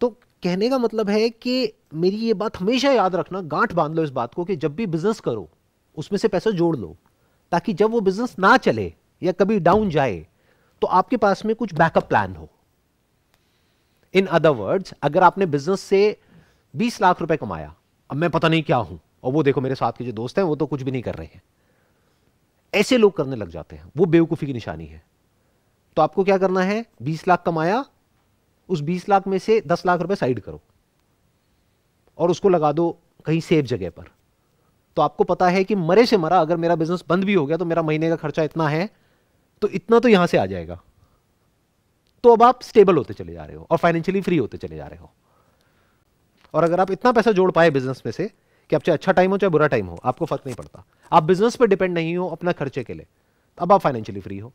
तो कहने का मतलब है कि मेरी ये बात हमेशा याद रखना गांठ बांध लो इस बात को कि जब भी बिजनेस करो उसमें से पैसा जोड़ लो ताकि जब वो बिजनेस ना चले या कभी डाउन जाए तो आपके पास में कुछ बैकअप प्लान हो इन अदर वर्ड्स अगर आपने बिजनेस से 20 लाख रुपए कमाया अब मैं पता नहीं क्या हूं और वो देखो मेरे साथ के जो दोस्त हैं वो तो कुछ भी नहीं कर रहे हैं ऐसे लोग करने लग जाते हैं वो बेवकूफी की निशानी है तो आपको क्या करना है 20 लाख कमाया उस बीस लाख में से दस लाख रुपए साइड करो और उसको लगा दो कहीं सेफ जगह पर तो आपको पता है कि मरे से मरा अगर मेरा बिजनेस बंद भी हो गया तो मेरा महीने का खर्चा इतना है तो इतना तो यहां से आ जाएगा तो अब आप स्टेबल होते चले जा रहे हो और फाइनेंशियली फ्री होते चले जा रहे हो और अगर आप इतना पैसा जोड़ पाए बिजनेस में से कि आप चाहे अच्छा टाइम हो चाहे बुरा टाइम हो आपको फर्क नहीं पड़ता आप बिजनेस पर डिपेंड नहीं हो अपना खर्चे के लिए तो अब आप फाइनेंशियली फ्री हो